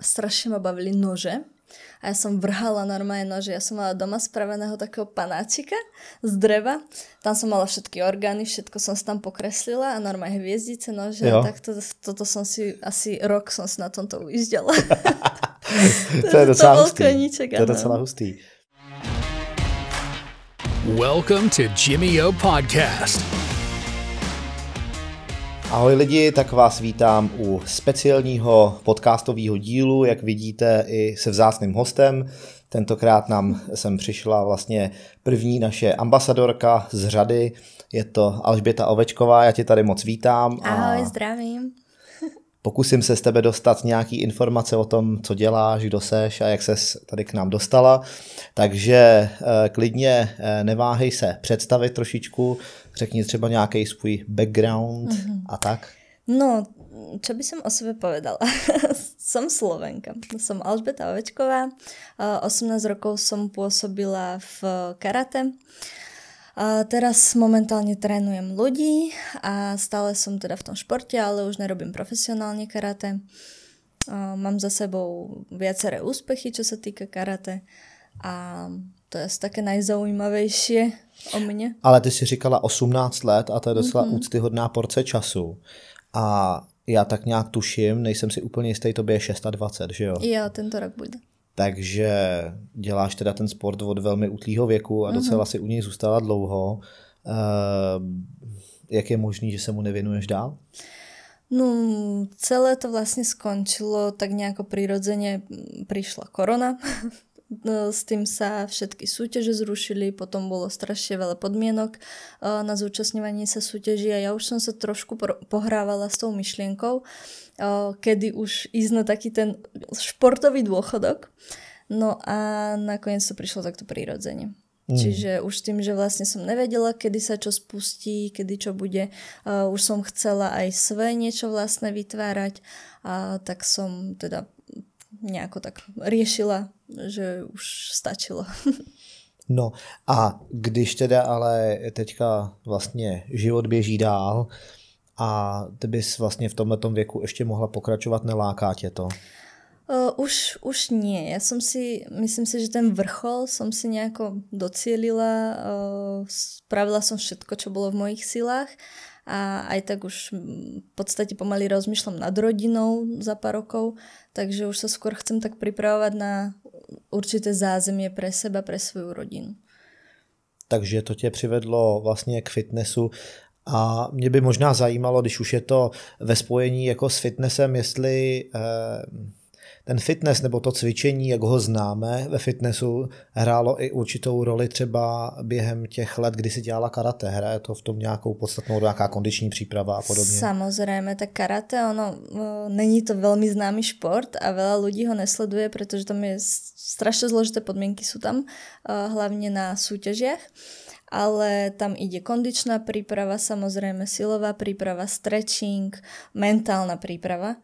strašne ma bavili nože. A ja som vrhala normálne nože. Ja som mala doma spraveného takého panáčika z dreva. Tam som mala všetky orgány, všetko som si tam pokreslila a normálne hviezdice nože. Jo. A tak to, toto som si, asi rok som si na tomto ujíždala. to, to je docela to hustý. Koníček, to je docela hustý. Welcome to Jimmy O Podcast. Ahoj lidi, tak vás vítám u speciálního podcastového dílu, jak vidíte i se vzácným hostem. Tentokrát nám sem přišla vlastně první naše ambasadorka z řady, je to Alžběta Ovečková, já tě tady moc vítám. Ahoj, a zdravím. Pokusím se z tebe dostat nějaký informace o tom, co děláš, kdo seš a jak se tady k nám dostala. Takže eh, klidně eh, neváhej se představit trošičku, řekni třeba nějaký svůj background mm-hmm. a tak. No, čo by som o sebe povedala? som Slovenka. Som Alžbeta Ovečková. 18 rokov som pôsobila v karate. teraz momentálne trénujem ľudí a stále som teda v tom športe, ale už nerobím profesionálne karate. mám za sebou viaceré úspechy, čo sa týka karate. A to je asi také nejzaujímavější o mně. Ale ty si říkala 18 let a to je docela mm-hmm. úctyhodná porce času. A já tak nějak tuším, nejsem si úplně jistý, tobě je 26, že jo? Jo, tento rok bude. Takže děláš teda ten sport od velmi útlýho věku a mhm. docela mm-hmm. si u něj zůstala dlouho. Uh, jak je možný, že se mu nevěnuješ dál? No, celé to vlastně skončilo tak nejako prirodzene. Mm, Prišla korona, E, s tým sa všetky súťaže zrušili, potom bolo strašne veľa podmienok e, na zúčastňovanie sa súťaží a ja už som sa trošku pohrávala s tou myšlienkou, e, kedy už ísť na taký ten športový dôchodok. No a nakoniec to prišlo takto prirodzene. Mm. Čiže už tým, že vlastne som nevedela, kedy sa čo spustí, kedy čo bude, uh, už som chcela aj svoje niečo vlastne vytvárať, a tak som teda nejako tak riešila že už stačilo. No a když teda ale teďka vlastně život běží dál a ty bys vlastně v tomto věku ještě mohla pokračovat, neláká tě to? Uh, už, už nie. Ja som si, myslím si, že ten vrchol som si nejako docielila, uh, spravila som všetko, čo bolo v mojich silách a aj tak už v podstate pomaly rozmýšľam nad rodinou za pár rokov, takže už sa skôr chcem tak pripravovať na určité zázemie pre seba, pre svoju rodinu. Takže to tě přivedlo vlastně k fitnessu a mě by možná zajímalo, když už je to ve spojení jako s fitnessem, jestli eh, ten fitness nebo to cvičení, jak ho známe ve fitnessu, hrálo i určitou roli třeba během těch let, kdy si dělala karate. Hraje to v tom nějakou podstatnou, nějaká kondiční příprava a podobně? Samozřejmě, tak karate, ono, e, není to velmi známý šport a veľa lidí ho nesleduje, protože tam je strašně zložité podmínky jsou tam, e, hlavně na súťažiach ale tam ide kondičná príprava, samozrejme silová príprava, stretching, mentálna príprava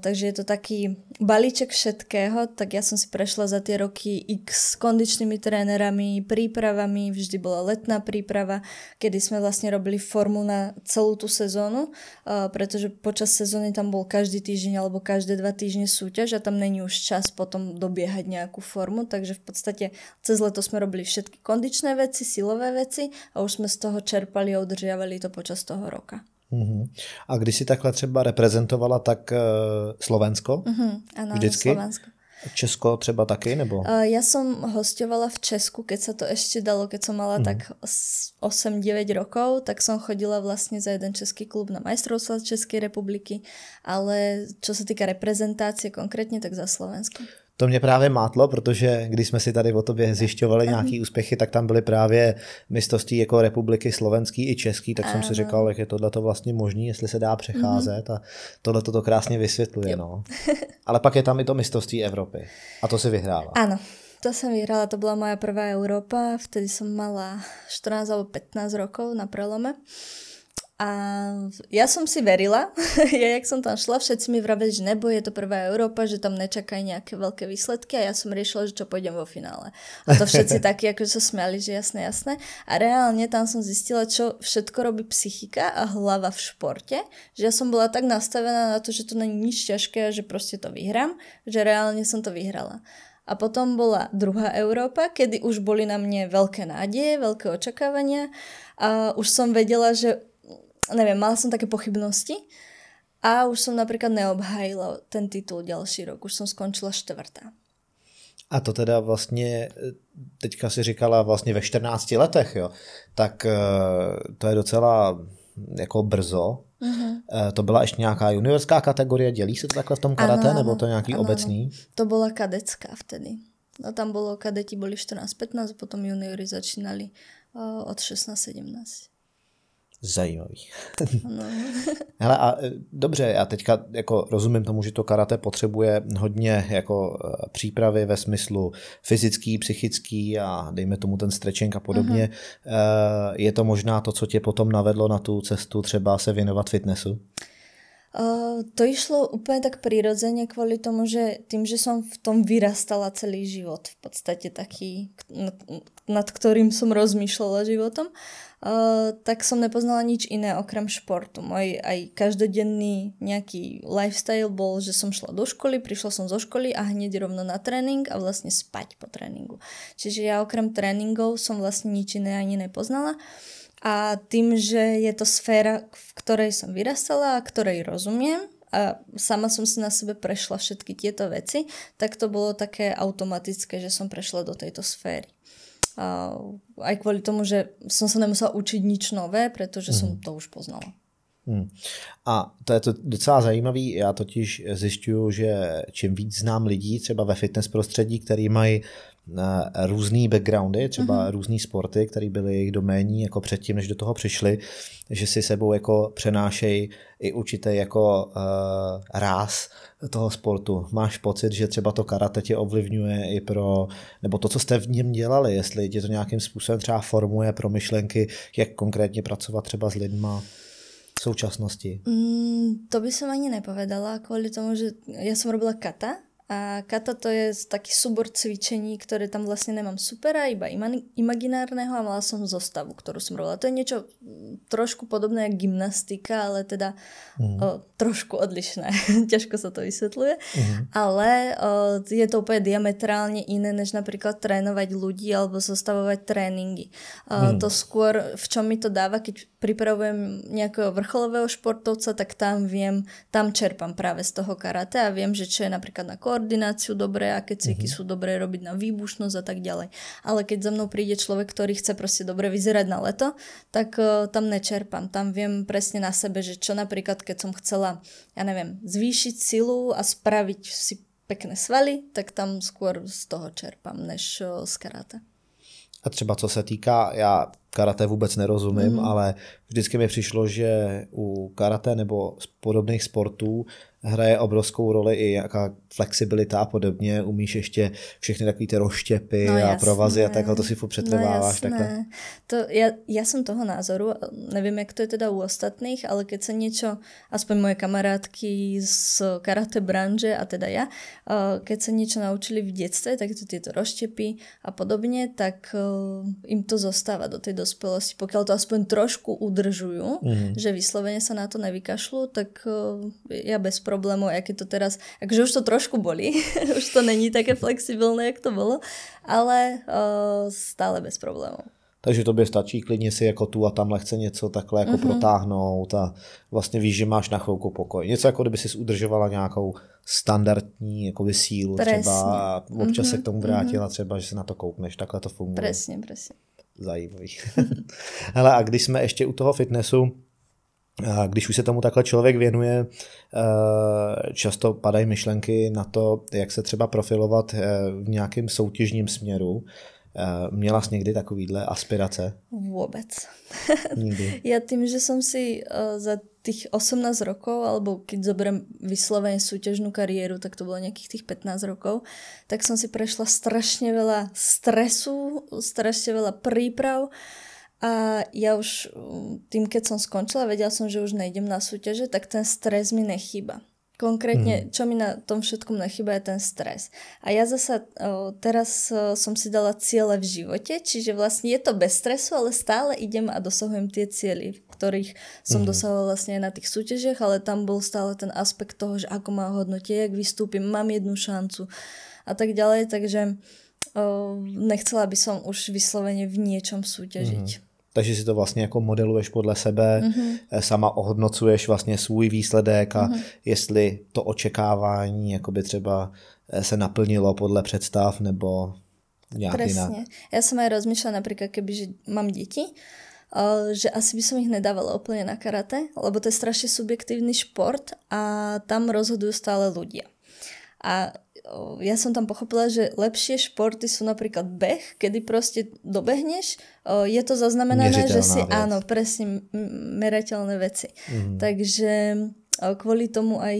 takže je to taký balíček všetkého, tak ja som si prešla za tie roky x s kondičnými trénerami, prípravami, vždy bola letná príprava, kedy sme vlastne robili formu na celú tú sezónu, uh, pretože počas sezóny tam bol každý týždeň alebo každé dva týždne súťaž a tam není už čas potom dobiehať nejakú formu, takže v podstate cez leto sme robili všetky kondičné veci, silové veci a už sme z toho čerpali a udržiavali to počas toho roka. Uhum. Mm-hmm. A když si takhle třeba reprezentovala, tak uh, Slovensko? uh ano, vždycky? Slovensko. Česko třeba taky, nebo? Uh, eh, ja som hostovala v Česku, keď sa to ešte dalo, keď som mala uh tak 8-9 rokov, tak som chodila vlastne za jeden český klub na majstrovstva Českej republiky, ale čo sa týka reprezentácie konkrétne, tak za Slovensko. To mě právě mátlo, protože když jsme si tady o tobě zjišťovali mhm. nějaké úspěchy, tak tam byly právě mistrovství jako republiky slovenský i český, tak jsem si říkal, jak je tohle to vlastně možný, jestli se dá mhm. přecházet a tohle to krásně vysvětluje. No. Ale pak je tam i to mistrovství Evropy a to si vyhrála. Ano, to som vyhrala, to bola moja prvá Európa, vtedy som mala 14 alebo 15 rokov na prelome. A ja som si verila, ja jak som tam šla, všetci mi vraveli, že nebo je to prvá Európa, že tam nečakajú nejaké veľké výsledky a ja som riešila, že čo pôjdem vo finále. A to všetci takí, ako sa smiali, že jasné, jasné. A reálne tam som zistila, čo všetko robí psychika a hlava v športe, že ja som bola tak nastavená na to, že to není nič ťažké a že proste to vyhrám, že reálne som to vyhrala. A potom bola druhá Európa, kedy už boli na mne veľké nádeje, veľké očakávania a už som vedela, že neviem, mala som také pochybnosti a už som napríklad neobhájila ten titul ďalší rok, už som skončila štvrtá. A to teda vlastně, teďka si říkala vlastně ve 14 letech, jo, tak eh, to je docela jako brzo. Uh-huh. To byla ještě nějaká juniorská kategorie, dělí se to takhle v tom karate, ano, nebo to je nějaký obecný? To byla kadecká vtedy. No tam bylo, kadeti byli 14-15, potom juniori začínali eh, od 16-17 zajímavý. No. Hele, a e, dobře, já teďka jako rozumím tomu, že to karate potřebuje hodně jako e, přípravy ve smyslu fyzický, psychický a dejme tomu ten stretching a podobně. Uh-huh. Je to možná to, co tě potom navedlo na tu cestu třeba se věnovat fitnessu? Eh, to išlo úplne tak prirodzene kvôli tomu, že tým, že som v tom vyrastala celý život, v podstate taký, nad, nad ktorým som rozmýšľala životom, uh, tak som nepoznala nič iné okrem športu. Môj aj každodenný nejaký lifestyle bol, že som šla do školy, prišla som zo školy a hneď rovno na tréning a vlastne spať po tréningu. Čiže ja okrem tréningov som vlastne nič iné ani nepoznala. Uh, a tým, že je to sféra, v ktorej som vyrastala a ktorej rozumiem, a sama som si na sebe prešla všetky tieto veci, tak to bolo také automatické, že som prešla do tejto sféry. A aj kvôli tomu, že som sa nemusela učiť nič nové, pretože mm. som mhm. to už poznala. Hmm. A to je to docela zajímavé. já totiž zjišťuju, že čím víc znám lidí třeba ve fitness prostředí, který mají různý backgroundy, třeba mm-hmm. různý sporty, které byly jejich doméní jako předtím, než do toho přišli, že si sebou jako přenášejí i určité jako uh, ráz toho sportu. Máš pocit, že třeba to karate tě ovlivňuje i pro, nebo to, co jste v něm dělali, jestli tě to nějakým způsobem třeba formuje pro myšlenky, jak konkrétně pracovat třeba s lidma v současnosti? Mm, to by som ani nepovedala, kvůli tomu, že já jsem robila kata, a kata to je taký súbor cvičení, ktoré tam vlastne nemám supera, iba imaginárneho a mala som zostavu, ktorú som robila. To je niečo trošku podobné ako gymnastika, ale teda mm. o, trošku odlišné. Ťažko sa to vysvetľuje. Mm. Ale o, je to úplne diametrálne iné, než napríklad trénovať ľudí alebo zostavovať tréningy. O, mm. To skôr, v čom mi to dáva, keď pripravujem nejakého vrcholového športovca, tak tam viem, tam čerpám práve z toho karate a viem, že čo je napríklad na kor koordináciu a aké cviky mm-hmm. sú dobré robiť na výbušnosť a tak ďalej. Ale keď za mnou príde človek, ktorý chce proste dobre vyzerať na leto, tak uh, tam nečerpám. Tam viem presne na sebe, že čo napríklad, keď som chcela, ja neviem, zvýšiť silu a spraviť si pekné svaly, tak tam skôr z toho čerpám, než e, z karate. A třeba co se týká, já karate vůbec nerozumím, mm. ale vždycky mi přišlo, že u karate nebo podobných sportů hraje obrovskou roli i jaká flexibilita a podobně. Umíš ještě všechny takové ty roštěpy no, a jasné. provazy a takhle to si furt přetrváváš. No, takhle. To, ja, ja som toho názoru, nevím, jak to je teda u ostatných, ale keď se něco, aspoň moje kamarádky z karate branže a teda ja, eh, keď sa niečo naučili v detstve, tak eh, to tieto roštepy a podobne, tak im to zostáva do tej dospelosti. Pokiaľ to aspoň trošku udržujú, mm-hmm. že vyslovene sa na to nevykašľú, tak eh, ja bez problémov problémov, aké to teraz, akže už to trošku boli, už to není také flexibilné, jak to bolo, ale uh, stále bez problémov. Takže tobě stačí klidně si jako tu a tam chce něco takhle jako mm-hmm. protáhnout a vlastně víš, že máš na chvilku pokoj. Něco jako kdyby si udržovala nějakou standardní jako sílu presne. třeba a občas mm-hmm. se k mhm, tomu vrátila mm-hmm. třeba, že se na to koukneš. Takhle to funguje. Přesně, přesně. Zajímavý. Hele a když jsme ještě u toho fitnessu, a Když už se tomu takhle člověk věnuje, eh, často padají myšlenky na to, jak se třeba profilovat eh, v nějakém soutěžním směru. Eh, měla jsi někdy takovýhle aspirace? Vůbec. Nikdy. ja tým, že jsem si za tých 18 rokov, alebo keď zoberiem vyslovene súťažnú kariéru, tak to bolo nejakých tých 15 rokov, tak som si prešla strašne veľa stresu, strašne veľa príprav a ja už mm, tým, keď som skončila, vedela som, že už nejdem na súťaže, tak ten stres mi nechýba. Konkrétne, mm. čo mi na tom všetkom nechýba, je ten stres. A ja zasa teraz som si dala ciele v živote, čiže vlastne je to bez stresu, ale stále idem a dosahujem tie cieľy, ktorých som mm. dosahovala vlastne aj na tých súťažiach, ale tam bol stále ten aspekt toho, že ako má hodnotie, jak vystúpim, mám jednu šancu a tak ďalej, takže nechcela by som už vyslovene v niečom súťažiť. Mm takže si to vlastně jako modeluješ podle sebe, mm-hmm. sama ohodnocuješ vlastně svůj výsledek a mm-hmm. jestli to očekávání jakoby třeba eh, se naplnilo podle představ nebo nejak Presne. Inak. Ja som aj rozmýšľala napríklad, keby, že mám děti, eh, že asi by som ich nedávala úplne na karate, lebo to je strašne subjektívny šport a tam rozhodujú stále ľudia. A ja som tam pochopila, že lepšie športy sú napríklad beh, kedy proste dobehneš, je to zaznamenané, že si vec. áno, presne merateľné veci. Mm. Takže kvôli tomu aj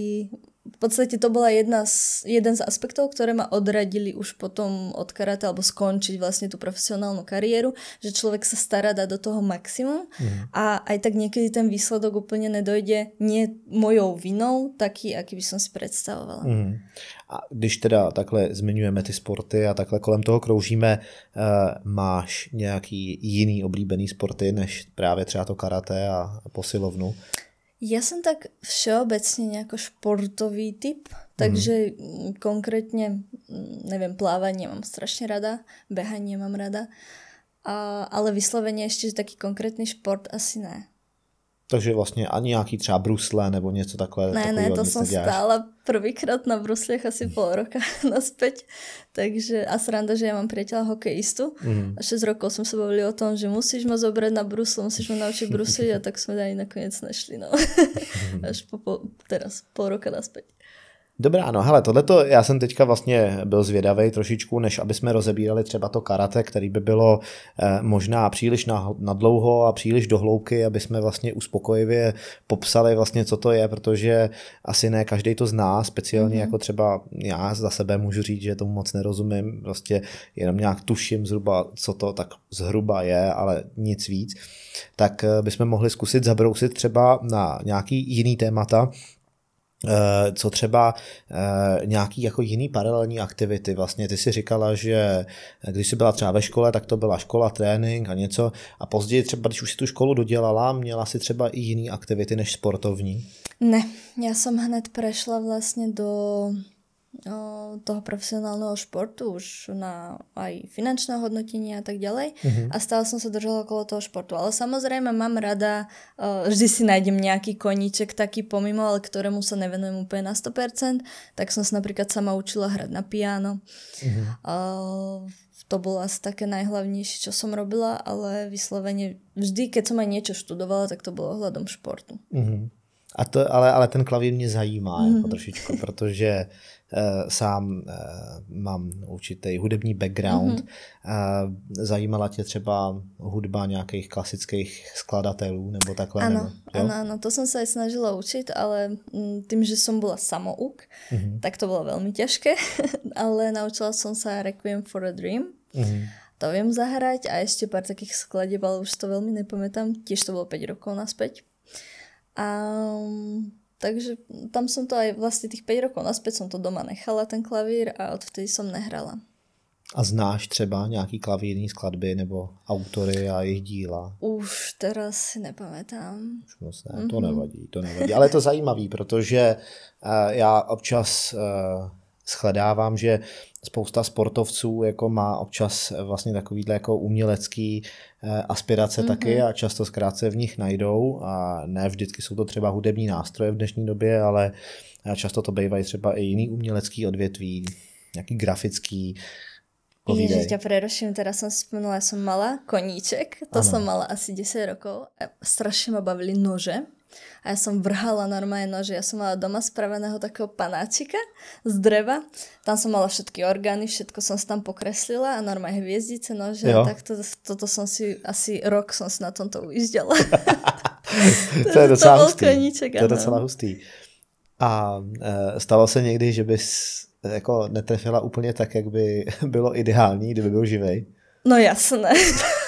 v podstate to bola jedna z, jeden z aspektov, ktoré ma odradili už potom od karate alebo skončiť vlastne tú profesionálnu kariéru, že človek sa stará dá do toho maximum mm. a aj tak niekedy ten výsledok úplne nedojde nie mojou vinou, taký, aký by som si predstavovala. Mm. A když teda takhle zmiňujeme ty sporty a takhle kolem toho kroužíme, eh, máš nějaký jiný oblíbený sporty než právě třeba to karate a posilovnu? Ja som tak všeobecne nejako športový typ, takže mm. konkrétne, mm, neviem, plávanie mám strašne rada, behanie mám rada, a, ale vyslovene ešte že taký konkrétny šport asi ne. Takže vlastně ani nějaký třeba brusle nebo něco takhle. Ne, ne, to jsem stála prvýkrát na bruslech asi pol roka naspäť. Takže a sranda, že ja mám priateľa hokejistu. Mm. A 6 rokov som sa bavili o tom, že musíš ma zobrať na bruslo, musíš ma naučiť brusliť a tak sme aj nakoniec našli. No. Až po, po, teraz, pol roka naspäť. Dobrá, no hele, tohleto, já jsem teďka vlastně byl zvědavý trošičku, než aby jsme rozebírali třeba to karate, který by bylo eh, možná příliš na, na dlouho a příliš dohloubky, aby jsme vlastně uspokojivě popsali vlastně, co to je, protože asi ne každý to zná, speciálně mm-hmm. jako třeba já za sebe můžu říct, že tomu moc nerozumím, prostě jenom nějak tuším zhruba, co to tak zhruba je, ale nic víc, tak eh, bychom mohli zkusit zabrousit třeba na nějaký jiný témata, Eh, co třeba eh, nějaký jako jiný paralelní aktivity. Vlastně ty si říkala, že když jsi byla třeba ve škole, tak to byla škola, trénink a něco a později třeba, když už si tu školu dodělala, měla si třeba i jiný aktivity než sportovní? Ne, já jsem hned prešla vlastně do toho profesionálneho športu, už na aj finančné hodnotenie a tak ďalej. Mm-hmm. A stále som sa držala okolo toho športu. Ale samozrejme mám rada, vždy si nájdem nejaký koníček taký pomimo, ale ktorému sa nevenujem úplne na 100%. Tak som sa napríklad sama učila hrať na piano. Mm-hmm. to bolo asi také najhlavnejšie, čo som robila, ale vyslovene vždy, keď som aj niečo študovala, tak to bolo ohľadom športu. Mm-hmm. A to, ale, ale ten klavír mě zajímá mm. jako mhm. trošičku, protože uh, sám uh, mám určitý hudební background. Mm. Uh, zajímala tě třeba hudba nějakých klasických skladatelů nebo takhle? Ano, nebo, ano, ano, to jsem se aj snažila učit, ale mm, tím, že jsem byla samouk, mm. tak to bylo velmi těžké, ale naučila jsem se Requiem for a Dream. Mm to viem zahrať a ešte pár takých skladieb, ale už to veľmi nepamätám. Tiež to bolo 5 rokov naspäť. A, takže tam som to aj vlastne tých 5 rokov naspäť som to doma nechala, ten klavír a odvtedy som nehrala. A znáš třeba nějaký klavírní skladby nebo autory a jejich díla? Už teraz si nepamätám. Už moc ne, to mhm. nevadí, to nevadí. Ale je to zajímavý, protože eh, já občas eh, shledávám, že spousta sportovců jako má občas eh, vlastně takovýhle jako umělecký Eh, aspirace mm-hmm. taky a často zkrátce v nich najdou a ne vždycky jsou to třeba hudební nástroje v dnešní době, ale eh, často to bývají třeba i jiný umělecký odvětví, nějaký grafický, Povídej. Ježiš, ťa preruším, teraz som spomenula, ja som mala koníček, to ano. som mala asi 10 rokov. Strašne ma bavili nože. A ja som vrhala normálne, že ja som mala doma spraveného takého panáčika z dreva. Tam som mala všetky orgány, všetko som si tam pokreslila a normálne hviezdice, nože. Jo. Tak to, toto som si, asi rok som si na tomto ujíždela. to je docela to hustý. Koníček, to je docela hustý. A e, stalo se někdy, že bys jako netrefila úplně tak, jak by bylo ideální, kdyby byl živej? No jasné.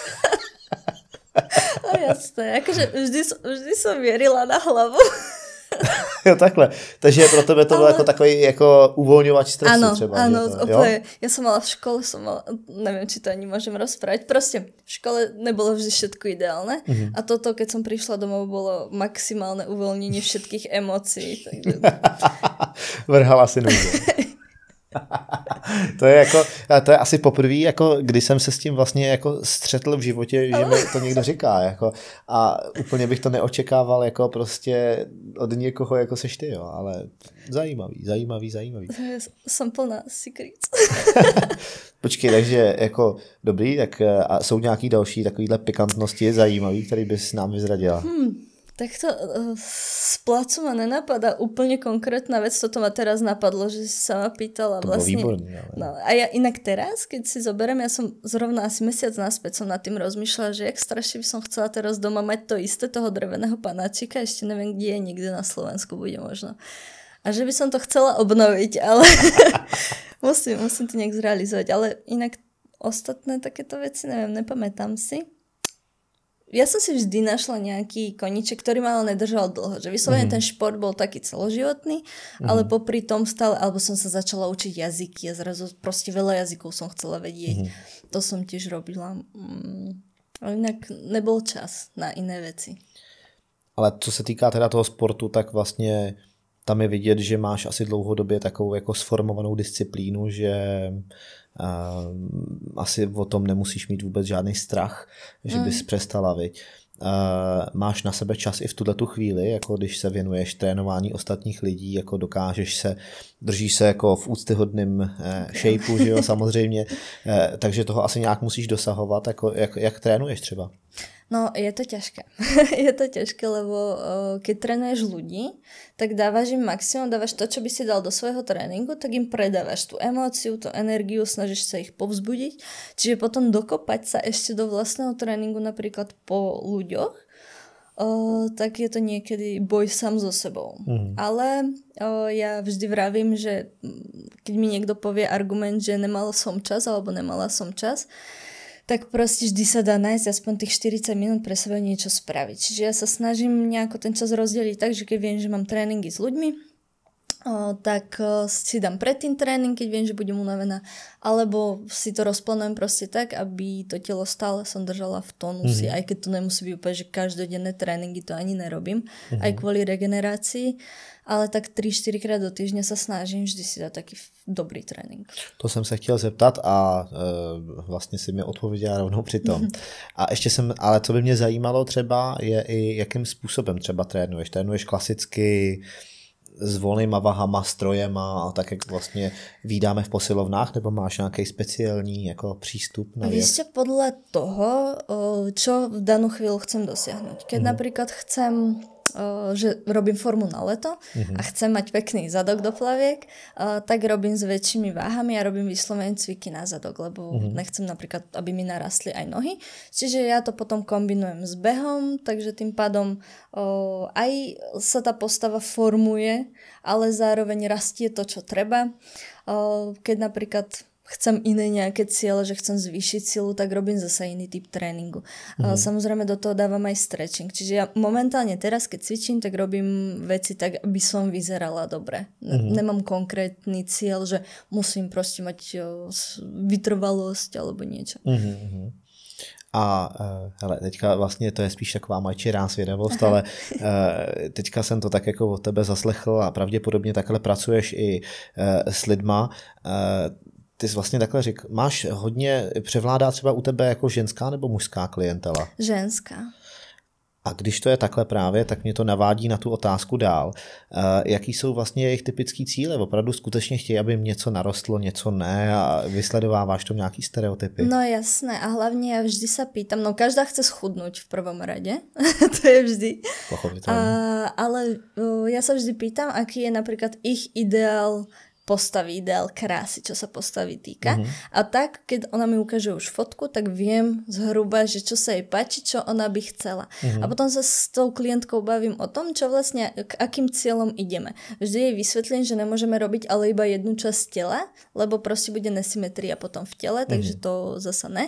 jasné. Akože vždy, vždy som vierila na hlavu. jo, takhle. Takže pro tebe to bylo ale... jako takový jako uvolňovač stresu ano, třeba. Ano, to, Ja som mala v škole, som mala, neviem, či to ani môžem rozprávať, proste v škole nebolo vždy všetko ideálne mm -hmm. a toto, keď som prišla domov, bolo maximálne uvoľnenie všetkých emócií. Takže... Vrhala si nudou. to je jako, to je asi poprvé, jako kdy jsem se s tím vlastně jako střetl v životě, že mi to někdo říká, jako, a úplně bych to neočekával, jako prostě od někoho, jako seš ty, jo, ale zajímavý, zajímavý, zajímavý. Jsem plná secret. Počkej, takže jako dobrý, tak a jsou nějaký další takovýhle pikantnosti zajímavý, který bys nám vyzradila? Hmm, tak Takto eh, z placu ma nenapadá úplne konkrétna vec, toto ma teraz napadlo, že si sa ma pýtala to vlastne. výborné, ale... no, a ja inak teraz, keď si zoberiem, ja som zrovna asi mesiac naspäť som nad tým rozmýšľala, že jak strašne by som chcela teraz doma mať to isté, toho dreveného panáčika, ešte neviem, kde je, nikde na Slovensku bude možno. A že by som to chcela obnoviť, ale musím, musím to nejak zrealizovať. Ale inak ostatné takéto veci, neviem, nepamätám si ja som si vždy našla nejaký koniček, ktorý ma ale nedržal dlho. Že vyslovene mm-hmm. ten mhm. šport bol taký celoživotný, mm-hmm. ale popri tom stále, alebo som sa začala učiť jazyky a zrazu proste veľa jazykov som chcela vedieť. Mm-hmm. To som tiež robila. Mm, inak nebol čas na iné veci. Ale co se týká teda toho sportu, tak vlastně tam je vidět, že máš asi dlouhodobě takovou jako sformovanou disciplínu, že Ehm, asi o tom nemusíš mít vůbec žádný strach, že bys mm. přestala, viď. Uh, máš na sebe čas i v tuhle tu chvíli, jako když se věnuješ trénování ostatních lidí, jako dokážeš se, držíš se jako v úctyhodném uh, eh, shapeu, že jo, samozřejmě, uh, takže toho asi nějak musíš dosahovat, jako jak, jak trénuješ třeba? No, je to ťažké. je to ťažké, lebo uh, keď trénuješ ľudí, tak dávaš im maximum, dávaš to, čo by si dal do svojho tréningu, tak im predávaš tú emóciu, tú energiu, snažíš sa ich povzbudiť. Čiže potom dokopať sa ešte do vlastného tréningu napríklad po ľuďoch, o, tak je to niekedy boj sám so sebou. Mm. Ale o, ja vždy vravím, že keď mi niekto povie argument, že nemal som čas alebo nemala som čas, tak proste vždy sa dá nájsť aspoň tých 40 minút pre seba niečo spraviť. Čiže ja sa snažím nejako ten čas rozdeliť tak, že keď viem, že mám tréningy s ľuďmi, tak si dám predtým tréning, keď viem, že budem unavená, alebo si to rozplánujem proste tak, aby to telo stále som držala v tónuse, mm-hmm. aj keď to nemusí byť úplne, že každodenné tréningy to ani nerobím, mm-hmm. aj kvôli regenerácii, ale tak 3-4 krát do týždňa sa snažím vždy si dať taký dobrý tréning. To jsem se chtěl zeptat a e, vlastně si mi odpověděla rovnou přitom. Mhm. A ještě jsem, ale co by mě zajímalo třeba je i jakým způsobem třeba trénuješ. Trénuješ klasicky s volnýma vahama, strojema a tak, jak vlastně výdáme v posilovnách, nebo máš nějaký speciální jako přístup na věc? Víš, podle toho, čo v danou chvíli chcem dosáhnout. Keď mm. napríklad chcem že robím formu na leto uh-huh. a chcem mať pekný zadok do plaviek, tak robím s väčšími váhami a robím vyslovene cviky na zadok, lebo uh-huh. nechcem napríklad, aby mi narastli aj nohy. Čiže ja to potom kombinujem s behom, takže tým pádom aj sa tá postava formuje, ale zároveň rastie to, čo treba. Keď napríklad chcem iné nejaké ciele, že chcem zvýšiť silu, tak robím zase iný typ tréningu. Mhm. Samozrejme do toho dávam aj stretching. Čiže ja momentálne teraz, keď cvičím, tak robím veci tak, aby som vyzerala dobre. Mhm. Nemám konkrétny cieľ, že musím proste mať vytrvalosť alebo niečo. Mhm. mhm. A eh, hele, teďka vlastně to je spíš taková majčirá svědavost, ale eh, teďka jsem to tak jako od tebe zaslechl a pravděpodobně takhle pracuješ i eh, s lidma ty jsi vlastně takhle řekl, máš hodně, převládá třeba u tebe jako ženská nebo mužská klientela? Ženská. A když to je takhle právě, tak mě to navádí na tu otázku dál. Eh, jaký jsou vlastně jejich typický cíle? Opravdu skutečně chtějí, aby něco narostlo, něco ne a vysledováváš to nějaký stereotypy? No jasné a hlavně já vždy se pýtam, no každá chce schudnout v prvom rade, to je vždy. Pochopitelně. Eh, ale eh, já se vždy pýtam, aký je například ich ideál postavy, ideál krásy, čo sa postavy týka. Uh-huh. A tak, keď ona mi ukáže už fotku, tak viem zhruba, že čo sa jej páči, čo ona by chcela. Uh-huh. A potom sa s tou klientkou bavím o tom, čo vlastne, k akým cieľom ideme. Vždy jej vysvetlím, že nemôžeme robiť ale iba jednu časť tela, lebo proste bude nesymetria potom v tele, mhm. takže mm-hmm. to zasa ne.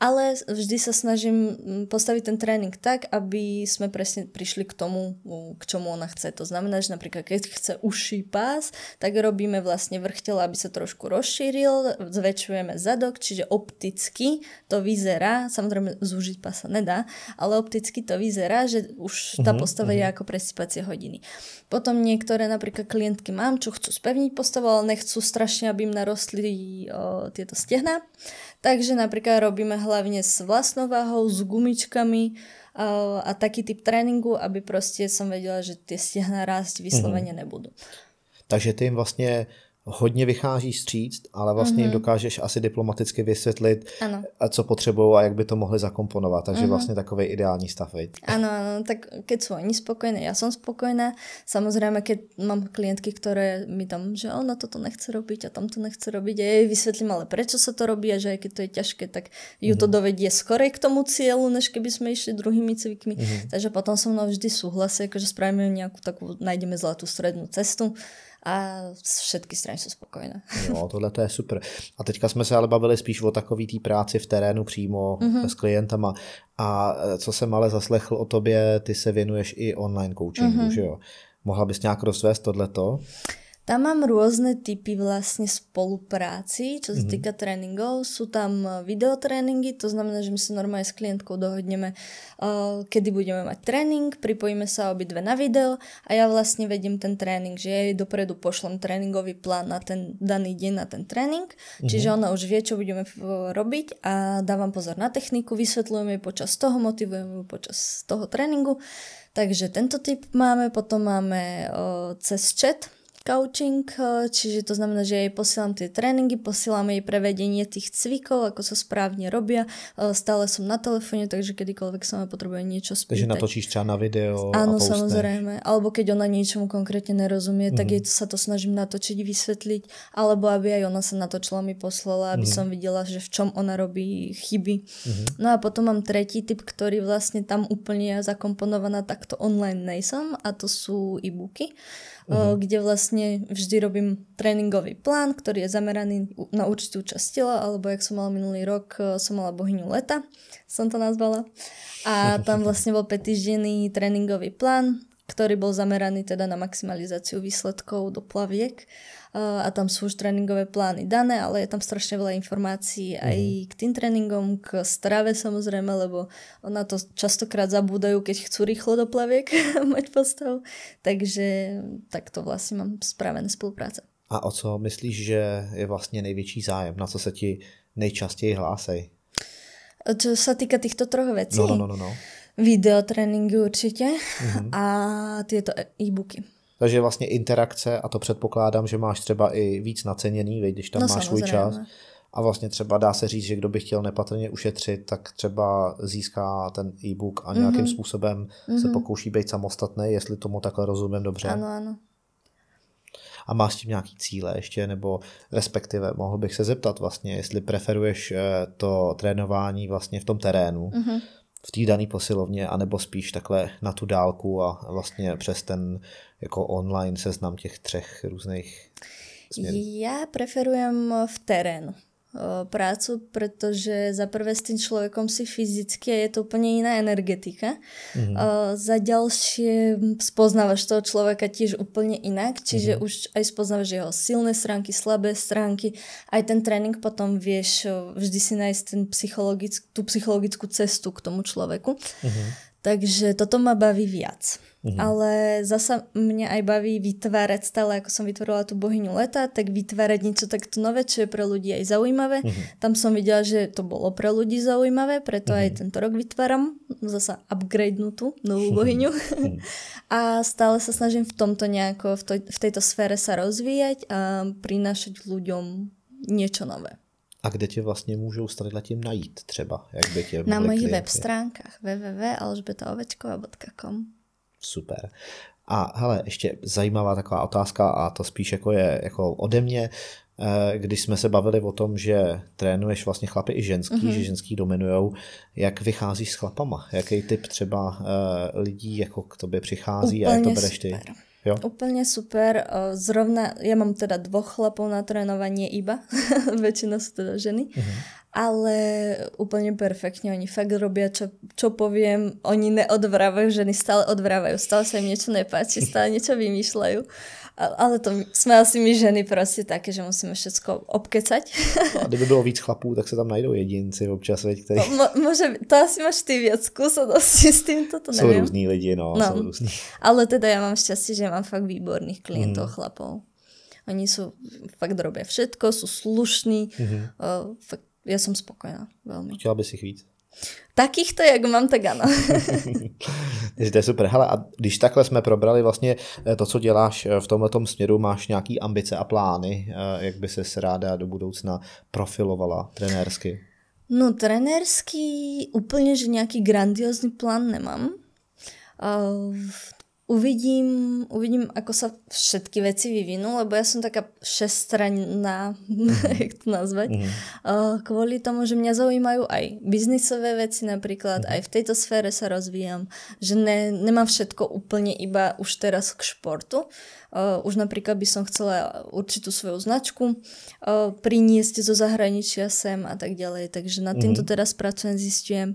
Ale vždy sa snažím postaviť ten tréning tak, aby sme presne prišli k tomu, k čomu ona chce. To znamená, že napríklad keď chce uší pás, tak robíme vlastne vlastne vrch aby sa trošku rozšíril, zväčšujeme zadok, čiže opticky to vyzerá, samozrejme zúžiť pasa nedá, ale opticky to vyzerá, že už tá mhm, postava uh-huh. je mhm. ako presýpacie hodiny. Potom niektoré napríklad klientky mám, čo chcú spevniť postavu, ale nechcú strašne, aby im narostli o, tieto stehna. Takže napríklad robíme hlavne s vlastnou váhou, s gumičkami a, a taký typ tréninku, aby proste som vedela, že tie stehna rásť vyslovene mm-hmm. nebudú. Takže ty jim vlastně hodně vychází stříct, ale vlastně mm-hmm. jim mhm. dokážeš asi diplomaticky vysvětlit, ano. co potřebují a jak by to mohli zakomponovat. Takže mm-hmm. vlastně takový ideální stav. Veď. Ano, ano, tak keď jsou oni spokojení, já jsem spokojená. Samozřejmě, keď mám klientky, které mi tam, že ona toto nechce robiť a tam to nechce robiť a jej vysvětlím, ale proč se to robí a že keď to je těžké, tak ju mm-hmm. to mhm. dovedie skoro k tomu cílu, než keby jsme išli druhými cvikmi. Mm-hmm. Takže potom so mnou vždy souhlasí že akože spravíme nějakou takovou, najdeme zlatú strednú cestu a všetky strany jsou spokojené. Jo, tohle to je super. A teďka jsme se ale bavili spíš o takové té práci v terénu přímo mm-hmm. s klientama. A e, co jsem ale zaslechl o tobě, ty se věnuješ i online coachingu, mm-hmm. že jo? Mohla bys nějak rozvést tohleto? Uh, tam mám rôzne typy vlastne spolupráci, čo sa mm-hmm. týka tréningov. Sú tam e, videotréningy, to znamená, že my sa normálne s klientkou dohodneme, e, kedy budeme mať tréning, pripojíme sa obidve na video a ja vlastne vediem ten tréning, že ja jej dopredu pošlem tréningový plán na ten daný deň na ten tréning, mm-hmm. čiže ona už vie, čo budeme robiť a dávam pozor na techniku, vysvetľujem jej počas toho, motivujem ju počas toho tréningu. Takže tento typ máme, potom máme o, e, cez chat, coaching, eh, čiže to znamená, že jej posielam tie tréningy, posielam jej prevedenie tých cvikov, ako sa správne robia. Eh, stále som na telefóne, takže kedykoľvek sa ma potrebuje niečo spýtať. Takže natočíš ča na video Áno, a samozrejme. Alebo keď ona niečomu konkrétne nerozumie, mm-hmm. tak mhm. sa to snažím natočiť, vysvetliť, alebo aby aj ona sa natočila, mi poslala, aby mm som videla, že v čom ona robí chyby. mm No a potom mám tretí typ, ktorý vlastne tam úplne ja zakomponovaná takto online nejsem a to sú e-booky uh-huh. kde vlastne vždy robím tréningový plán, ktorý je zameraný na určitú časť tela, alebo jak som mala minulý rok, som mala bohyňu leta, som to nazvala. A tam vlastne bol 5 týždenný tréningový plán, ktorý bol zameraný teda na maximalizáciu výsledkov do plaviek a tam sú už tréningové plány dané, ale je tam strašne veľa informácií aj mm. k tým tréningom, k strave samozrejme, lebo ona to častokrát zabúdajú, keď chcú rýchlo do plaviek mať postavu. Takže takto vlastne mám spravené spolupráce. A o co myslíš, že je vlastně největší zájem? Na co se ti nejčastěji hlásej? Čo sa týka týchto troch vecí? No, no, no, no. no. Videotréningy určite mm-hmm. a tieto e-booky. Takže vlastně interakce, a to předpokládám, že máš třeba i víc naceněný, vej, když tam no, máš samozřejmě. No svůj čas. A vlastně třeba dá se říct, že kdo by chtěl nepatrně ušetřit, tak třeba získá ten e-book a nějakým mm-hmm. způsobem mm-hmm. se mhm. pokouší být samostatný, jestli tomu takhle rozumím dobře. Ano, ano. A máš tím nějaký cíle ještě, nebo respektive mohl bych se zeptat vlastně, jestli preferuješ eh, to trénování vlastně v tom terénu, mm-hmm v té dané posilovně, anebo spíš takhle na tu dálku a vlastně přes ten jako online seznam těch třech různých směrů? Já preferujem v terénu prácu, pretože za prvé s tým človekom si fyzicky a je to úplne iná energetika. Mm-hmm. Za ďalšie spoznávaš toho človeka tiež úplne inak, čiže mm-hmm. už aj spoznávaš jeho silné stránky, slabé stránky. Aj ten tréning potom vieš vždy si nájsť ten psychologick- tú psychologickú cestu k tomu človeku. Mm-hmm. Takže toto ma baví viac. Mhm. Ale zasa mňa aj baví vytvárať stále, ako som vytvorila tú bohyňu leta, tak vytvárať niečo takto nové, čo je pre ľudí aj zaujímavé. Mhm. Tam som videla, že to bolo pre ľudí zaujímavé, preto mhm. aj tento rok vytváram zasa tú novú bohyňu. Mhm. a stále sa snažím v tomto nejako, v, to, v tejto sfére sa rozvíjať a prinášať ľuďom niečo nové. A kde tě vlastně můžou tím najít třeba? Jak by tě Na mojich web stránkách www.alžbetaovečkova.com Super. A hele, ještě zajímavá taková otázka a to spíš jako je jako ode mě eh, když jsme se bavili o tom, že trénuješ vlastně chlapy i ženský, mm-hmm. že ženský dominujou, jak vycházíš s chlapama? Jaký typ třeba eh, lidí jako k tobě přichází Úplně a jak to bereš ty? Super. Jo? Úplne super. Eh, zrovna, já mám teda dvoch chlapů na trénovanie iba, väčšina sú teda ženy. Uh-huh ale úplne perfektne, oni fakt robia, čo, čo poviem, oni neodvrávajú, ženy stále odvrávajú, stále sa im niečo nepáči, stále niečo vymýšľajú. Ale to sme asi my ženy proste také, že musíme všetko obkecať. No, a kdyby bylo víc chlapů, tak se tam najdou jedinci občas, veď, který... M- môže, to asi máš ty viac skúsenosti s týmto, to neviem. Sú různí lidi, no, no. sú různí. Ale teda ja mám šťastie, že mám fakt výborných klientov, mm. chlapov. Oni sú, fakt robia všetko, sú slušní, mm-hmm. fakt ja som spokojná veľmi. Chtěla by si víc? Takýchto, jak mám, tak ano. to je super. Hele, a když takhle jsme probrali vlastně eh, to, co děláš eh, v tomto směru, máš nějaký ambice a plány, eh, jak by se ráda do budoucna profilovala trenérsky? No trenérsky úplne, že nejaký grandiózny plán nemám. Uh, Uvidím, uvidím, ako sa všetky veci vyvinú, lebo ja som taká všestranná, mhm. jak to nazvať, mm. kvôli tomu, že mňa zaujímajú aj biznisové veci napríklad, mm. aj v tejto sfére sa rozvíjam, že ne, nemám všetko úplne iba už teraz k športu. Eh, už napríklad by som chcela určitú svoju značku uh, priniesť zo zahraničia sem a tak ďalej, takže nad týmto mhm. teraz pracujem, zistujem.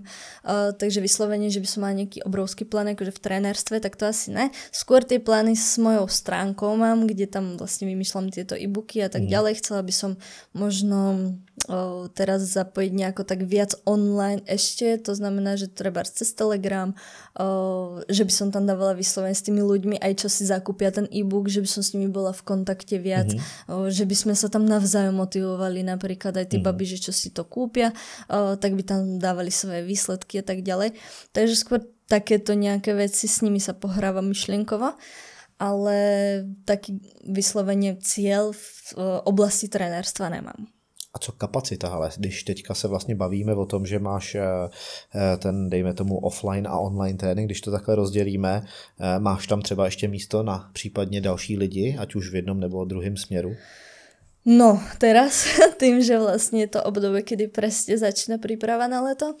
Takže vyslovene, že by som mala nejaký obrovský plán akože v trénerstve, tak to asi ne Skôr tie plány s mojou stránkou mám, kde tam vlastne vymýšľam tieto e-booky a tak mm. ďalej. Chcela by som možno o, teraz zapojiť nejako tak viac online ešte, to znamená, že treba cez Telegram, o, že by som tam dávala vyslovene s tými ľuďmi aj čo si zakúpia ten e-book, že by som s nimi bola v kontakte viac, mm o, že by sme sa tam navzájom motivovali, napríklad aj tí mm-hmm. že čo si to kúpia, o, tak by tam dávali svoje výsledky a tak ďalej. Takže skôr takéto nejaké veci, s nimi sa pohráva myšlienkovo, ale taký vysloveně cíl v e, oblasti trenérstva nemám. A co kapacita, ale když teďka se vlastně bavíme o tom, že máš e, e, ten, dejme tomu, offline a online trénink, když to takhle rozdělíme, máš tam třeba ještě místo na případně další lidi, ať už v jednom nebo druhém směru? No, teraz, tým, že vlastne je to obdobie, kedy presne začína príprava na leto,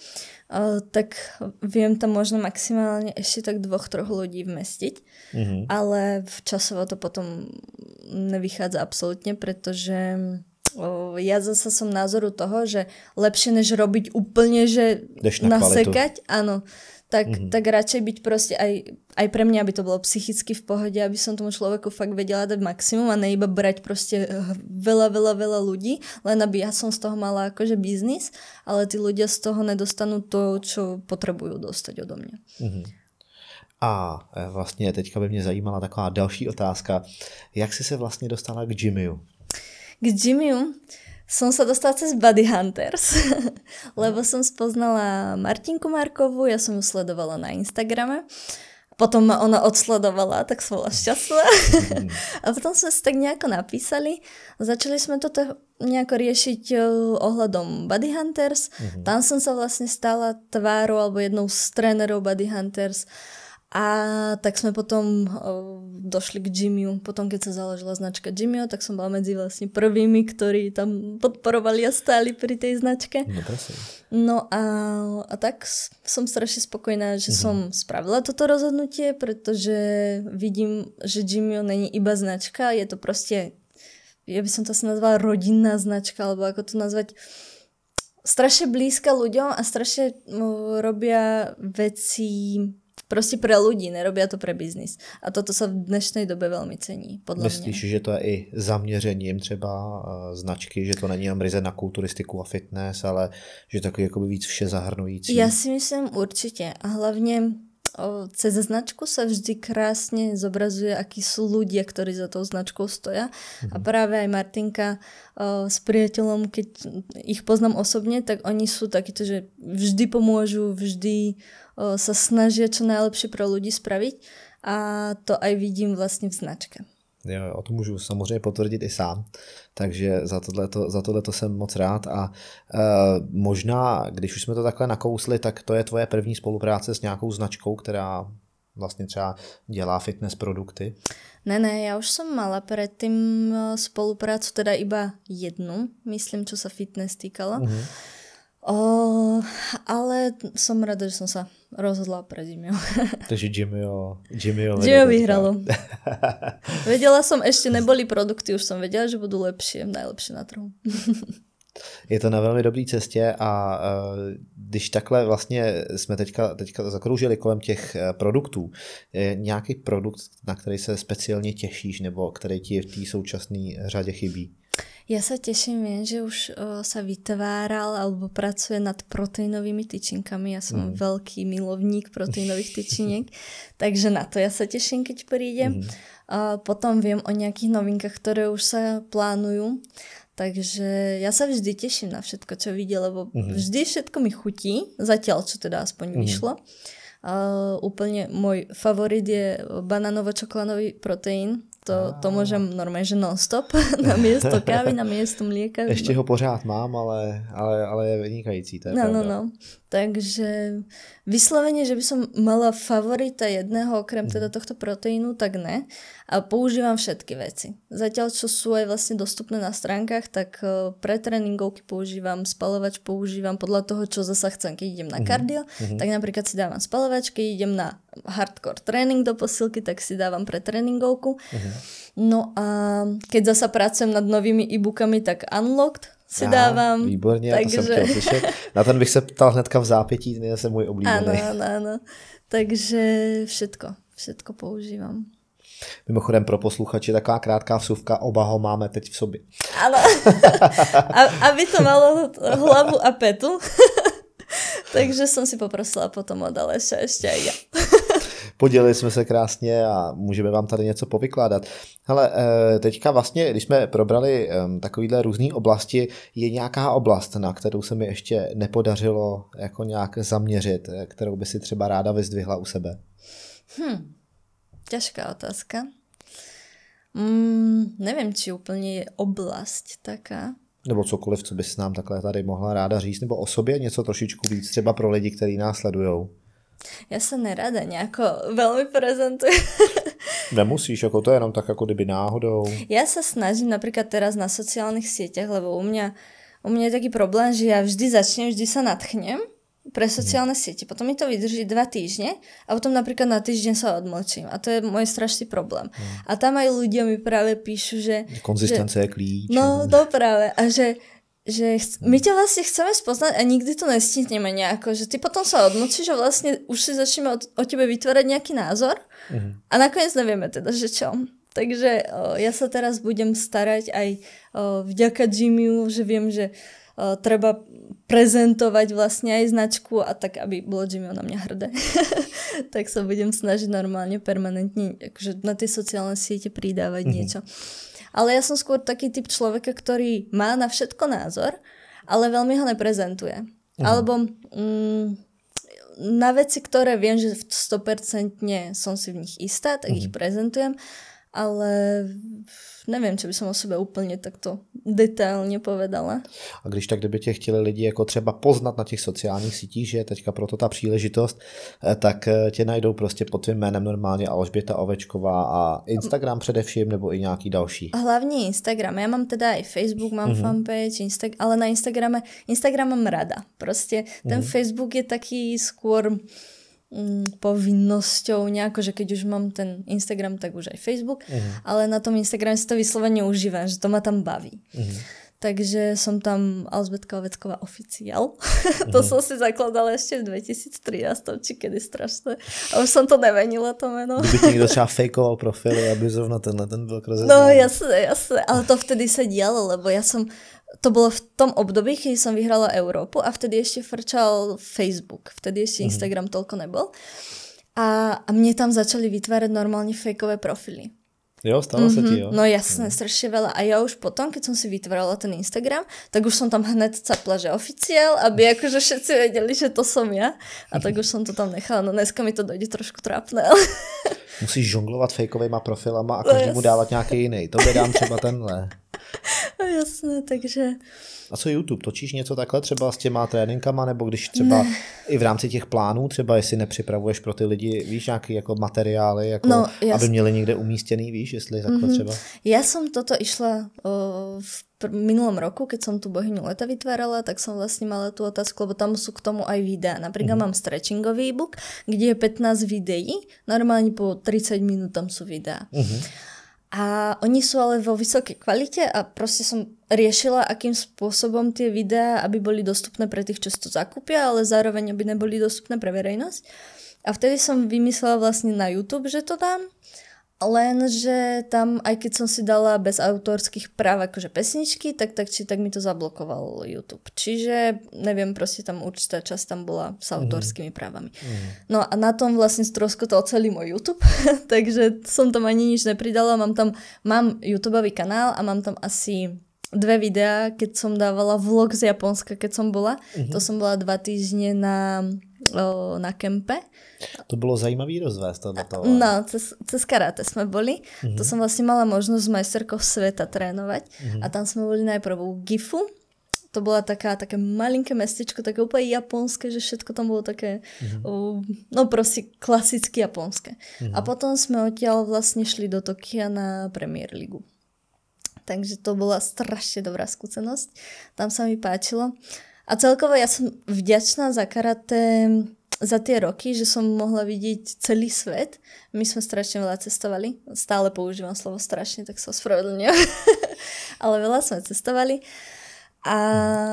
tak viem tam možno maximálne ešte tak dvoch, troch ľudí vmestiť. Mm-hmm. Ale časovo to potom nevychádza absolútne, pretože ja zase som názoru toho, že lepšie než robiť úplne, že Deš na nasekať, kvalitu. áno, tak, mm-hmm. tak radšej byť proste aj, aj pre mňa, aby to bolo psychicky v pohode, aby som tomu človeku fakt vedela dať maximum a ne iba brať proste eh, veľa, veľa, veľa ľudí, len aby ja som z toho mala akože biznis, ale tí ľudia z toho nedostanú to, čo potrebujú dostať odo mňa. Mm-hmm. A e, vlastně teďka by mě zajímala taková další otázka. Jak jsi se vlastně dostala k Jimmyu? K Jimmyu? som sa dostala cez Buddy Hunters, lebo som spoznala Martinku Markovú, ja som ju sledovala na Instagrame. Potom ma ona odsledovala, tak som bola šťastná. Mm. A potom sme si tak nejako napísali. Začali sme toto nejako riešiť e, ohľadom Buddy Hunters. Mhm. Tam som sa vlastne stala tvárou alebo jednou z trénerov Buddy Hunters. A tak sme potom eh, došli k Jimmyu. Potom, keď sa založila značka Jimmyho, tak som bola medzi vlastne prvými, ktorí tam podporovali a stáli pri tej značke. No, no a, a tak som strašne spokojná, že mhm. som spravila toto rozhodnutie, pretože vidím, že Jimmyo není iba značka, je to proste, ja by som to asi nazvala rodinná značka, alebo ako to nazvať, strašne blízka ľuďom a strašne eh, robia veci proste pre ľudí, nerobia to pre biznis. A toto sa v dnešnej dobe veľmi cení, podľa Myslíš, mě. že to je i zaměřením třeba eh, značky, že to není jenom ryze na kulturistiku a fitness, ale že takový jakoby víc vše zahrnující? Ja si myslím určite. A hlavně cez značku sa vždy krásne zobrazuje, akí sú ľudia, ktorí za tou značkou stoja. Mm-hmm. A mhm. práve aj Martinka o, s priateľom, keď ich poznám osobne, tak oni sú takíto, že vždy pomôžu, vždy E, sa snažia čo najlepšie pro ľudí spraviť a to aj vidím vlastně v značke. Jo, o to můžu samozřejmě potvrdit i sám, takže za tohleto, za tohleto jsem moc rád a e, možná, když už jsme to takhle nakousli, tak to je tvoje první spolupráce s nějakou značkou, která vlastně třeba dělá fitness produkty? Ne, ne, já už jsem mala predtým e, spoluprácu, teda iba jednu, myslím, čo sa fitness týkalo. Uh mhm. -huh O, ale som rada, že som sa rozhodla pre Jimmyho. Takže Jimmyho, Jimmyho, Jimmyho vyhralo. vedela som, ešte neboli produkty, už som vedela, že budú lepšie, najlepšie na trhu. Je to na velmi dobré cestě a e, když takhle vlastně jsme teďka, teďka zakroužili kolem těch e, produktů, nějaký produkt, na který se speciálně těšíš nebo který ti v té současné řadě chybí? Ja sa teším, viem, že už o, e, sa vytváral alebo pracuje nad proteínovými tyčinkami. Ja som mm. veľký milovník proteínových tyčiniek, takže na to ja sa teším, keď prídem. Mm. A potom viem o nejakých novinkách, ktoré už sa plánujú. Takže ja sa vždy teším na všetko, čo vidie, lebo mm vždy všetko mi chutí, zatiaľ čo teda aspoň mm vyšlo. Uh, úplne môj favorit je banánovo-čoklanový proteín, to, to můžem normálně, že non-stop, na město kávy, na město mlieka. Ještě ho pořád mám, ale, ale, ale je vynikající. To je no, no pravda. no, no. Takže Vyslovene, že by som mala favorita jedného okrem mhm. teda tohto proteínu, tak ne. A používam všetky veci. Zatiaľ, čo sú aj vlastne dostupné na stránkach, tak e, pre tréningovky používam, spalovač používam podľa toho, čo zasa chcem. Keď idem na mhm. kardio, mm-hmm. tak napríklad si dávam spalovač, keď idem na hardcore tréning do posilky, tak si dávam pre tréningovku. Mm-hmm. No a keď zasa pracujem nad novými e-bookami, tak Unlocked, si Aha, dávám. Výborně, takže... to jsem chtěl slyšet. Na ten bych se ptal hnedka v zápětí, ten je můj oblíbený. Ano, ano, ano. Takže všetko, všetko používám. Mimochodem pro posluchače taková krátká vsuvka, oba ho máme teď v sobě. Ano, aby to malo hlavu a petu. takže jsem si poprosila potom od Aleša ještě aj ja podělili jsme se krásně a můžeme vám tady něco povykládat. Hele, eh, teďka vlastně, když jsme probrali takovýhle různé oblasti, je nějaká oblast, na kterou se mi ještě nepodařilo jako nějak zaměřit, eh, kterou by si třeba ráda vyzdvihla u sebe? Hm, ťažká otázka. Mm, nevím, či úplně je oblast taká. Nebo cokoliv, co bys nám takhle tady mohla ráda říct, nebo o sobě něco trošičku víc, třeba pro lidi, kteří nás sledujou. Ja sa nerada nejako veľmi prezentujem. Nemusíš, ako to je jenom tak ako kdyby náhodou. Ja sa snažím napríklad teraz na sociálnych sieťach, lebo u mňa, u mňa je taký problém, že ja vždy začnem, vždy sa natchnem pre sociálne mhm. siete. Potom mi to vydrží dva týždne a potom napríklad na týždeň sa odmlčím. A to je môj strašný problém. Hmm. A tam aj ľudia mi práve píšu, že... Konzistencia je klíč. No, to práve. A že že chc- my ťa vlastne chceme spoznať a nikdy to nestihneme nejako, že ty potom sa odmočíš že vlastne už si začneme o, o tebe vytvárať nejaký názor mm-hmm. a nakoniec nevieme teda, že čo. Takže o, ja sa teraz budem starať aj o, vďaka Jimmyu, že viem, že o, treba prezentovať vlastne aj značku a tak, aby bolo Jimmy na mňa hrdé. tak sa budem snažiť normálne permanentne akože na tie sociálne siete pridávať mm-hmm. niečo. Ale ja som skôr taký typ človeka, ktorý má na všetko názor, ale veľmi ho neprezentuje. Mhm. Alebo mm, na veci, ktoré viem, že 100% som si v nich istá, tak mhm. ich prezentujem, ale nevím, co by som o sebe úplně takto detailně povedala. A když tak, kdyby tě chtěli lidi jako třeba poznat na těch sociálních sítích, že je teďka proto ta příležitost, eh, tak eh, tě najdou prostě pod tvým jménem normálně Alžběta Ovečková a Instagram především, nebo i nějaký další. A hlavně Instagram. Já mám teda i Facebook, mám mm-hmm. fanpage, Insta- ale na Instagrame, Instagram mám rada. Prostě ten mm-hmm. Facebook je taký skôr Mm, povinnosťou nejako, že keď už mám ten Instagram, tak už aj Facebook, uh-huh. ale na tom Instagrame si to vyslovene užívam, že to ma tam baví. Uh-huh. Takže som tam Alžbetka Ovecková oficiál. Uh-huh. to mhm. som si zakladala ešte v 2013, či kedy strašné. A už som to nemenila, to meno. Kdyby ti niekto třeba fejkoval profily, aby zrovna tenhle ten byl krozený. No jasné, jasné. Ale to vtedy sa dialo, lebo ja som to bolo v tom období, keď som vyhrala Európu a vtedy ešte frčal Facebook, vtedy ešte mm. Instagram toľko nebol. A, a mne tam začali vytvárať normálne fejkové profily. Jo, stalo mm-hmm. sa ti, mhm. jo? No jasné, mm. strašne veľa. A ja už potom, keď som si vytvorila ten Instagram, tak už som tam hned capla, že oficiál, aby akože všetci vedeli, že to som ja. A tak už som to tam nechala. No dneska mi to dojde trošku trápne, ale... Musíš žonglovat fejkovýma profilama a no každému dávat nějaký jiný. Tobě dám třeba tenhle. Jasné, takže... A co YouTube? Točíš něco takhle třeba s těma tréninkama, nebo když třeba ne. i v rámci těch plánů, třeba jestli nepřipravuješ pro ty lidi, víš, nějaký jako materiály, jako, no, aby měli někde umístěný, víš, jestli takhle mm -hmm. třeba? Já jsem toto išla uh, v minulom roku, keď som tu bohyňu leta vytvárala, tak som vlastne mala tú otázku, lebo tam sú k tomu aj videá. Napríklad mm-hmm. mám stretchingový e-book, kde je 15 videí, normálne po 30 minút tam sú videá. Mm-hmm. A oni sú ale vo vysokej kvalite a proste som riešila, akým spôsobom tie videá, aby boli dostupné pre tých, čo si to zakúpia, ale zároveň aby neboli dostupné pre verejnosť. A vtedy som vymyslela vlastne na YouTube, že to dám. Lenže tam, aj keď som si dala bez autorských práv akože pesničky, tak, tak či tak mi to zablokoval YouTube. Čiže, neviem, proste tam určitá časť tam bola s mhm. autorskými právami. Mm. No a na tom vlastne stroskotal celý môj YouTube, takže som tam ani nič nepridala. Mám tam, mám YouTubeový kanál a mám tam asi dve videá, keď som dávala vlog z Japonska, keď som bola. Mm-hmm. To som bola dva týždne na, na kempe. To bolo zajímavý rozvaz tohle toho. No, cez, cez karate sme boli. Mm-hmm. To mhm. som vlastne mala možnosť s majsterkou sveta trénovať. Mm-hmm. A tam sme boli najprv u Gifu. To bola taká, také malinké mestečko, také úplne japonské, že všetko tam bolo také, mm-hmm. o, no proste klasicky japonské. Mm-hmm. A potom sme odtiaľ vlastne šli do Tokia na Premier Ligu takže to bola strašne dobrá skúsenosť. Tam sa mi páčilo. A celkovo ja som vďačná za karate za tie roky, že som mohla vidieť celý svet. My sme strašne veľa cestovali. Stále používam slovo strašne, tak sa ospravedlňujem. Ale veľa sme cestovali a,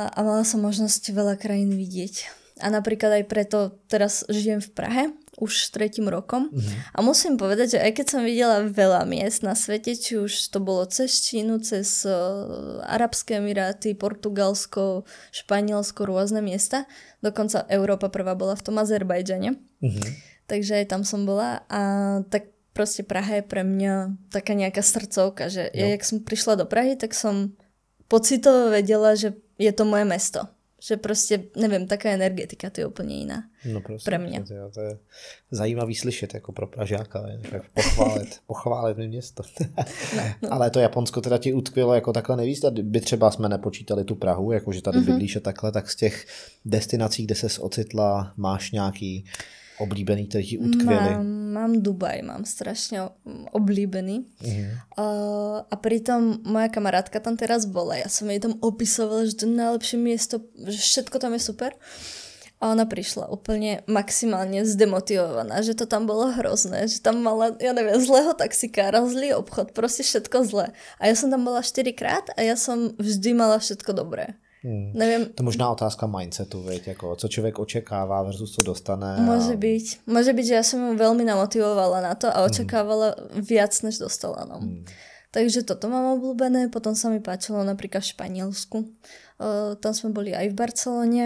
a mala som možnosť veľa krajín vidieť. A napríklad aj preto teraz žijem v Prahe, už tretím rokom. Mm-hmm. A musím povedať, že aj keď som videla veľa miest na svete, či už to bolo cez Čínu, cez e, Arabské Emiráty, Portugalsko, Španielsko, rôzne miesta, dokonca Európa prvá bola v tom Azerbajdžane. Mm-hmm. Takže aj tam som bola a tak proste Praha je pre mňa taká nejaká srdcovka, že no. ja, jak som prišla do Prahy, tak som pocitovo vedela, že je to moje mesto. Že prostě, nevím, taká energetika, to je úplně jiná. No prostě, pro mě. To je, to je zajímavý slyšet jako pro Pražáka, jak pochválit, pochválit mi město. no, no. Ale to Japonsko teda ti utkvilo jako takhle nejvíc, by třeba jsme nepočítali tu Prahu, jakože tady mm-hmm. bydlíš a takhle, tak z těch destinací, kde ses ocitla, máš nějaký oblíbený, ktorý ti utkveli? Mám, mám Dubaj, mám strašne oblíbený. Mm-hmm. Uh, a pritom moja kamarátka tam teraz bola. Ja som jej tam opisovala, že to najlepšie miesto, že všetko tam je super. A ona prišla úplne maximálne zdemotivovaná, že to tam bolo hrozné, že tam mala, ja neviem, zlého taxikára, zlý obchod, proste všetko zlé. A ja som tam bola 4 krát a ja som vždy mala všetko dobré. Hmm. Neviem. To možná otázka mindsetu, viete, ako co človek očekává versus co dostane. Môže a... byť. Môže byť, že ja som ju veľmi namotivovala na to a hmm. očakávala hmm. viac, než dostala. No. Hmm. Takže toto mám obľúbené, potom sa mi páčilo napríklad v Španielsku. Uh, tam sme boli aj v Barcelone,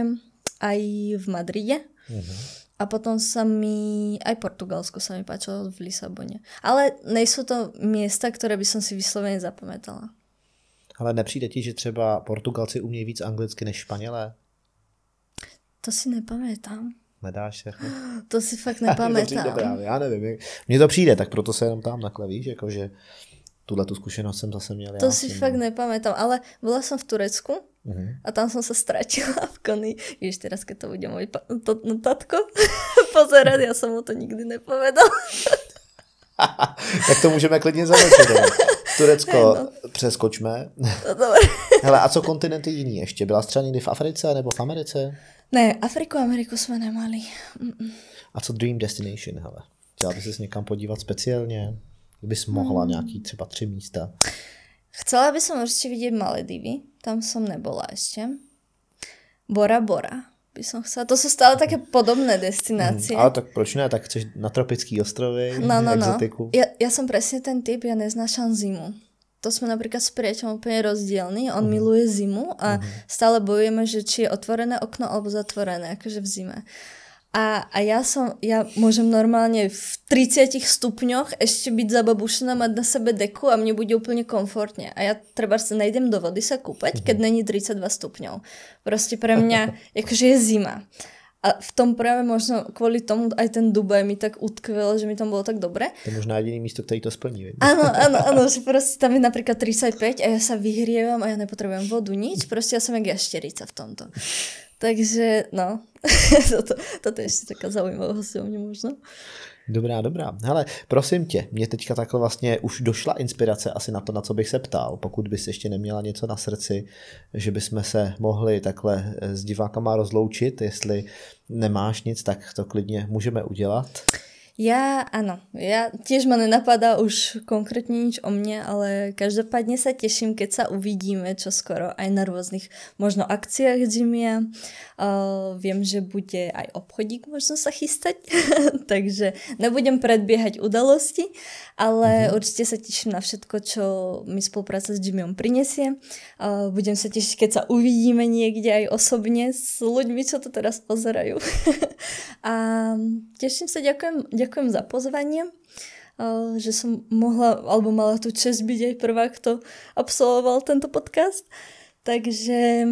aj v Madride. Mm-hmm. A potom sa mi, aj Portugalsko sa mi páčilo v Lisabone. Ale nejsú to miesta, ktoré by som si vyslovene zapamätala. Ale nepřijde ti, že třeba Portugalci umějí víc anglicky než Španělé? To si nepamätám. Nedáš se? To si fakt nepamätám. právě, já nevím. Mně to přijde, tak proto se jenom tam takhle, víš, jakože tuhle tu skúsenosť som zase měl. To ja si fakt měl. No. nepamätám, ale byla jsem v Turecku mhm. a tam som sa stratila v koni. Jež teraz, keď to bude môj pa- to, no, tatko pozerať, ja som mu to nikdy nepovedal. tak to môžeme klidne zanočovať. Turecko no. přeskočme. No, Hele, a co kontinenty jiný ještě? Byla třeba někdy v Africe nebo v Americe? Ne, Afriku, a Ameriku jsme nemali. A co Dream Destination, hele? Chtěla by se někam podívat speciálně? Kdybys mohla mm. nějaký třeba tři místa? Chcela by som určite vidieť Maledivy, tam som nebola ještě. Bora Bora, by som chcela. To sú stále také podobné mm, destinácie. Mm, ale tak proč ne? Tak chceš na tropický ostrovy, no, no, no. exotiku. No. Ja, ja som presne ten typ, ja neznášam zimu. To sme napríklad s priateľom úplne rozdielni. On mm. miluje zimu a mm. stále bojujeme, že či je otvorené okno alebo zatvorené, akože v zime. A, a ja som, ja môžem normálne v 30 stupňoch ešte byť zababušená, mať na sebe deku a mne bude úplne komfortne. A ja treba sa najdem do vody sa kúpať, keď mhm. není 32 stupňov. Proste pre mňa, akože je zima. A v tom práve možno kvôli tomu aj ten Dubaj mi tak utkvel, že mi tam bolo tak dobre. To je možná jediný místo, ktorý to splní. Áno, áno, áno, že proste tam je napríklad 35 a ja sa vyhrievam a ja nepotrebujem vodu, nič. Proste ja som jak jašterica v tomto. Takže, no, toto, toto je ešte taká zaujímavá hostovňa možno. Dobrá, dobrá. Hele, prosím tě, mě teďka takhle vlastně už došla inspirace asi na to, na co bych se ptal. Pokud bys ještě neměla něco na srdci, že bychom se mohli takhle eh, s divákama rozloučit, jestli nemáš nic, tak to klidně můžeme udělat. Ja, áno, ja tiež ma nenapadá už konkrétne nič o mne, ale každopádne sa teším, keď sa uvidíme čoskoro aj na rôznych možno akciách Jimmya. Uh, eh, viem, že bude aj obchodík možno sa chystať, takže nebudem predbiehať udalosti, ale mhm. určite sa teším na všetko, čo mi spolupráca s Jimmyom prinesie. Uh, budem sa tešiť, keď sa uvidíme niekde aj osobne s ľuďmi, čo to teraz pozerajú. A teším sa, ďakujem, ďakujem ďakujem za pozvanie eh, že som mohla, alebo mala tu čest byť aj prvá, kto absolvoval tento podcast. Takže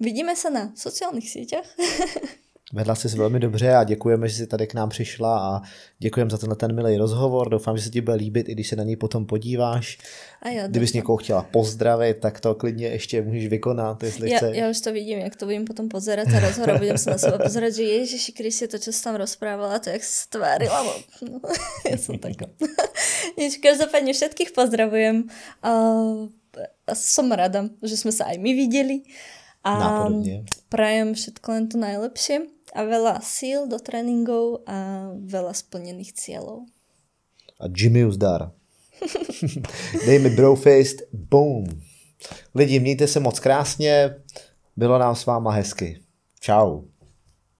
vidíme sa na sociálnych sieťach. Vedla jsi velmi dobře a děkujeme, že jsi tady k nám přišla a děkujeme za tenhle ten milý rozhovor. Doufám, že se ti bude líbit, i když se na něj potom podíváš. A jo, Kdybys to... někoho chtěla pozdravit, tak to klidně ještě můžeš vykonat, jestli ja, chceš. Ja už to vidím, jak to budem potom pozerať a rozhovor, budem sa na seba pozerať, že Ježiši Kriste, to, čo tam rozprávala, to jak si stvárila. No, ja som taká. Nič, každopádne všetkých pozdravujem. Uh, som rada, že sme sa aj my videli. A Nápodobne. prajem všetko len to najlepšie a veľa síl do tréningov a veľa splnených cieľov. A Jimmy uzdára. Dejme brofaced, boom. Lidi, mějte se moc krásně, bylo nám s váma hezky. Čau.